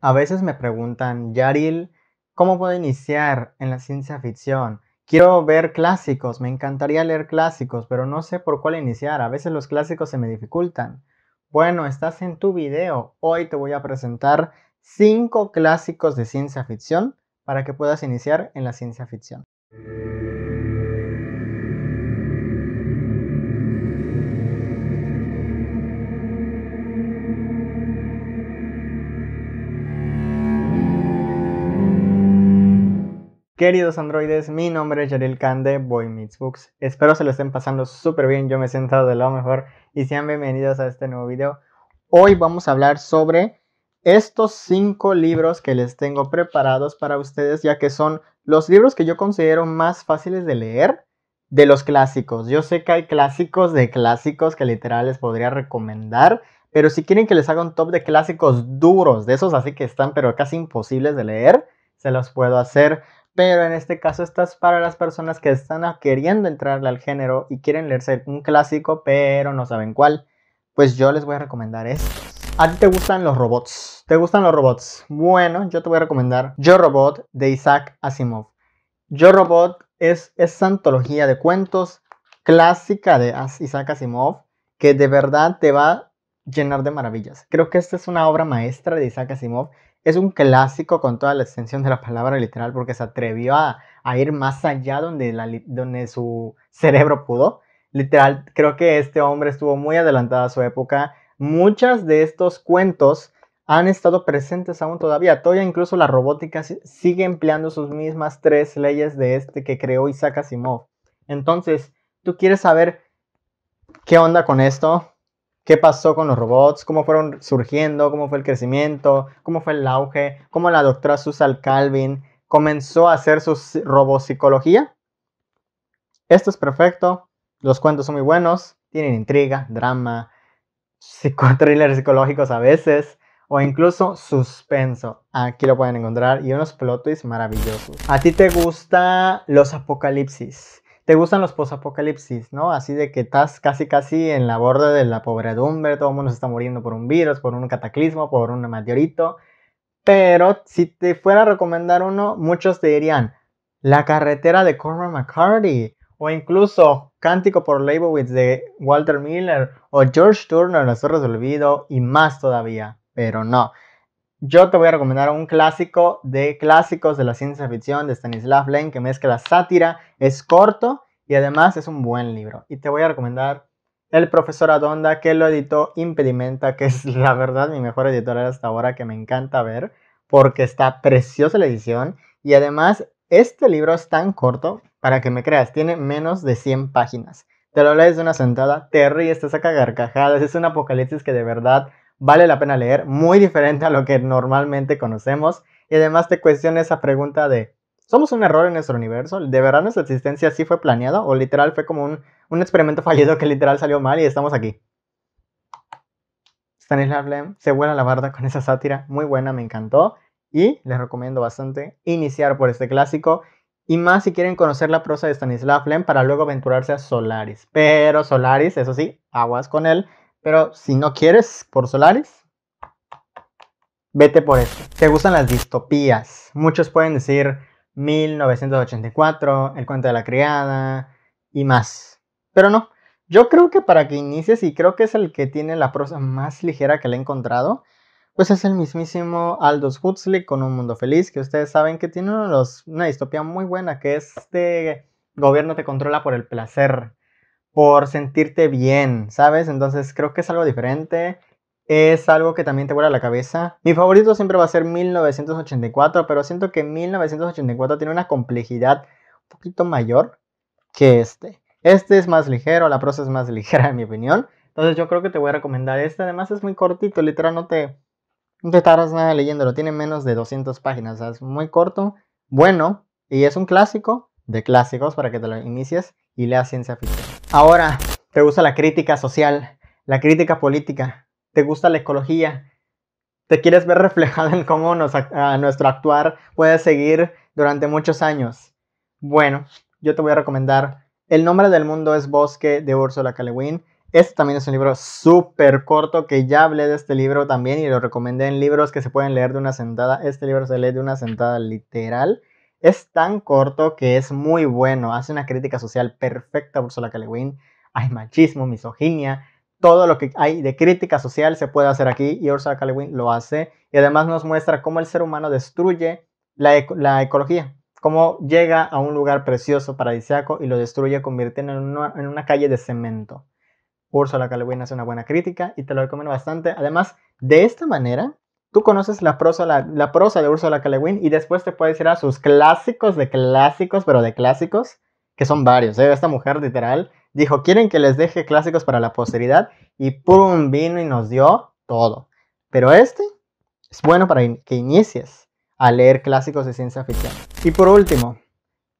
A veces me preguntan, Yaril, ¿cómo puedo iniciar en la ciencia ficción? Quiero ver clásicos, me encantaría leer clásicos, pero no sé por cuál iniciar. A veces los clásicos se me dificultan. Bueno, estás en tu video. Hoy te voy a presentar 5 clásicos de ciencia ficción para que puedas iniciar en la ciencia ficción. Queridos androides, mi nombre es Yeril Khan de Boy Meets Books. Espero se lo estén pasando súper bien, yo me he sentado de lado mejor y sean bienvenidos a este nuevo video. Hoy vamos a hablar sobre estos cinco libros que les tengo preparados para ustedes, ya que son los libros que yo considero más fáciles de leer de los clásicos. Yo sé que hay clásicos de clásicos que literal les podría recomendar, pero si quieren que les haga un top de clásicos duros, de esos así que están pero casi imposibles de leer, se los puedo hacer. Pero en este caso estás para las personas que están queriendo entrarle al género y quieren leerse un clásico, pero no saben cuál. Pues yo les voy a recomendar esto. ¿A ti te gustan los robots? ¿Te gustan los robots? Bueno, yo te voy a recomendar Yo Robot de Isaac Asimov. Yo Robot es esa antología de cuentos clásica de Isaac Asimov que de verdad te va a llenar de maravillas. Creo que esta es una obra maestra de Isaac Asimov es un clásico con toda la extensión de la palabra literal porque se atrevió a, ir más allá donde, donde su cerebro pudo. Literal, creo que este hombre estuvo muy adelantado a su época. Muchas de estos cuentos han estado presentes aún todavía. Todavía incluso la robótica sigue empleando sus mismas tres leyes de este que creó Isaac Asimov. Entonces, tú quieres saber qué onda con esto, qué pasó con los robots, cómo fueron surgiendo, cómo fue el crecimiento, cómo fue el auge, cómo la doctora Susan Calvin comenzó a hacer su robopsicología. Esto es perfecto, los cuentos son muy buenos, tienen intriga, drama, thrillers psicológicos a veces, o incluso suspenso. Aquí lo pueden encontrar y unos plot twists maravillosos. ¿A ti te gusta los apocalipsis? te gustan los post-apocalipsis, ¿no? Así de que estás casi casi en la borda de la pobredumbre, todo el mundo se está muriendo por un virus, por un cataclismo, por un meteorito. Pero si te fuera a recomendar uno, muchos te dirían La carretera de Cormac McCarthy, o incluso Cántico por Leibowitz de Walter Miller, o George Turner, Las zorros resolvido Olvido, y más todavía. Pero no, yo te voy a recomendar un clásico de clásicos de la ciencia ficción de Stanislav Lem que mezcla sátira, es corto y además es un buen libro. Y te voy a recomendar El profesor Adonda que lo editó Impedimenta, que es la verdad mi mejor editorial hasta ahora que me encanta ver porque está preciosa la edición y además este libro es tan corto para que me creas, tiene menos de 100 páginas. Te lo lees de una sentada, te ríes, te saca gargajadas, es un apocalipsis que de verdad vale la pena leer, muy diferente a lo que normalmente conocemos. Y además te cuestiona esa pregunta de, ¿somos un error en nuestro universo? ¿De verdad nuestra existencia sí fue planeada? ¿O literal fue como un, un experimento fallido que literal salió mal y estamos aquí? Stanislav Lem se vuela la barda con esa sátira, muy buena, me encantó. Y les recomiendo bastante iniciar por este clásico. Y más si quieren conocer la prosa de Stanislav Lem para luego aventurarse a Solaris. Pero Solaris, eso sí, aguas con él, pero si no quieres por Solaris, vete por eso. Te gustan las distopías. Muchos pueden decir 1984, El cuento de la criada y más. Pero no. Yo creo que para que inicies, y creo que es el que tiene la prosa más ligera que le he encontrado, pues es el mismísimo Aldous Huxley con Un Mundo Feliz, que ustedes saben que tiene una distopía muy buena, que es este gobierno te controla por el placer por sentirte bien, ¿sabes? Entonces creo que es algo diferente. Es algo que también te vuela la cabeza. Mi favorito siempre va a ser 1984, pero siento que 1984 tiene una complejidad un poquito mayor que este. Este es más ligero, la prosa es más ligera en mi opinión. Entonces yo creo que te voy a recomendar este. Además es muy cortito, literal no te, no te tardas nada leyéndolo. Tiene menos de 200 páginas, es muy corto, bueno y es un clásico de clásicos para que te lo inicies y leas ciencia ficción. Ahora te gusta la crítica social, la crítica política, te gusta la ecología, te quieres ver reflejado en cómo a nuestro actuar puede seguir durante muchos años. Bueno, yo te voy a recomendar El nombre del mundo es bosque de Ursula K. Le Este también es un libro súper corto que ya hablé de este libro también y lo recomendé en libros que se pueden leer de una sentada. Este libro se lee de una sentada literal. Es tan corto que es muy bueno, hace una crítica social perfecta Ursula K. Hay machismo, misoginia, todo lo que hay de crítica social se puede hacer aquí y Ursula K. lo hace. Y además nos muestra cómo el ser humano destruye la, ecología, cómo llega a un lugar precioso, paradisíaco y lo destruye convirtiendo en una, en una calle de cemento. Ursula K. hace una buena crítica y te lo recomiendo bastante. Además, de esta manera Tú conoces la prosa, la, prosa de Ursula K. Le y después te puedes ir a ah, sus clásicos de clásicos, pero de clásicos, que son varios. ¿eh? Esta mujer literal dijo, quieren que les deje clásicos para la posteridad y ¡pum! vino y nos dio todo. Pero este es bueno para que inicies a leer clásicos de ciencia ficción. Y por último,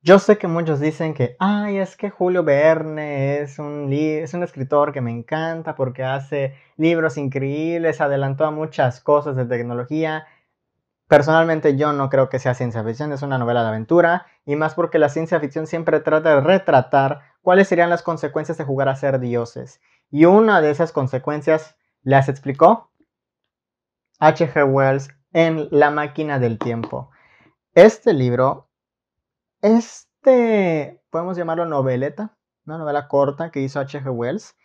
yo sé que muchos dicen que, ay, es que Julio Verne es un, es un escritor que me encanta porque hace libros increíbles, adelantó a muchas cosas de tecnología. Personalmente yo no creo que sea ciencia ficción, es una novela de aventura, y más porque la ciencia ficción siempre trata de retratar cuáles serían las consecuencias de jugar a ser dioses. Y una de esas consecuencias las explicó H.G. Wells en La máquina del tiempo. Este libro este, podemos llamarlo noveleta, una novela corta que hizo H.G. Wells,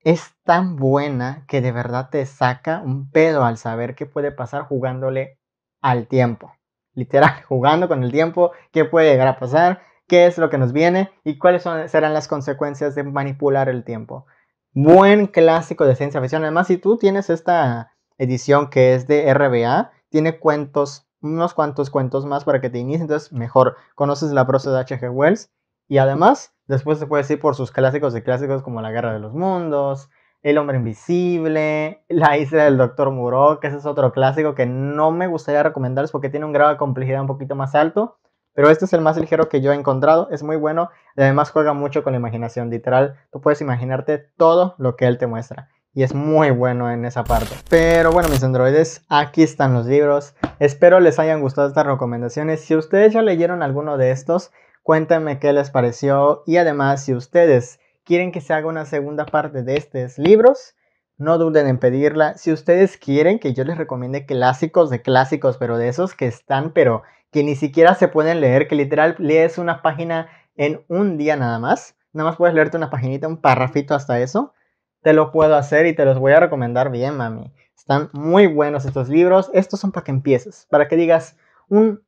es tan buena que de verdad te saca un pedo al saber qué puede pasar jugándole al tiempo. Literal, jugando con el tiempo, qué puede llegar a pasar, qué es lo que nos viene y cuáles serán las consecuencias de manipular el tiempo. Buen clásico de ciencia ficción. Además, si tú tienes esta edición que es de RBA, tiene cuentos unos cuantos cuentos más para que te inicies, entonces mejor conoces la prosa de H.G. Wells y además después te puedes ir por sus clásicos de clásicos como La Guerra de los Mundos, El Hombre Invisible, La Isla del Doctor Muro, que ese es otro clásico que no me gustaría recomendarles porque tiene un grado de complejidad un poquito más alto, pero este es el más ligero que yo he encontrado, es muy bueno además juega mucho con la imaginación, literal, tú puedes imaginarte todo lo que él te muestra y es muy bueno en esa parte. Pero bueno, mis androides, aquí están los libros. Espero les hayan gustado estas recomendaciones. Si ustedes ya leyeron alguno de estos, cuéntenme qué les pareció. Y además, si ustedes quieren que se haga una segunda parte de estos libros, no duden en pedirla. Si ustedes quieren que yo les recomiende clásicos de clásicos, pero de esos que están, pero que ni siquiera se pueden leer, que literal lees una página en un día nada más. Nada más puedes leerte una paginita, un parrafito hasta eso te lo puedo hacer y te los voy a recomendar bien, mami. Están muy buenos estos libros. Estos son para que empieces, para que digas un,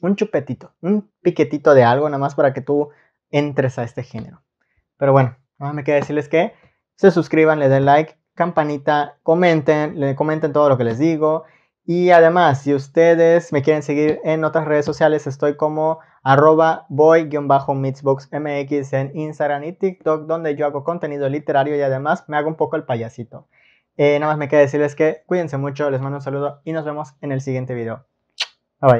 un chupetito, un piquetito de algo, nada más para que tú entres a este género. Pero bueno, nada más me queda decirles que se suscriban, le den like, campanita, comenten, le comenten todo lo que les digo. Y además, si ustedes me quieren seguir en otras redes sociales, estoy como arroba boy-mixboxmx en Instagram y TikTok, donde yo hago contenido literario y además me hago un poco el payasito. Eh, nada más me queda decirles que cuídense mucho, les mando un saludo y nos vemos en el siguiente video. Bye bye.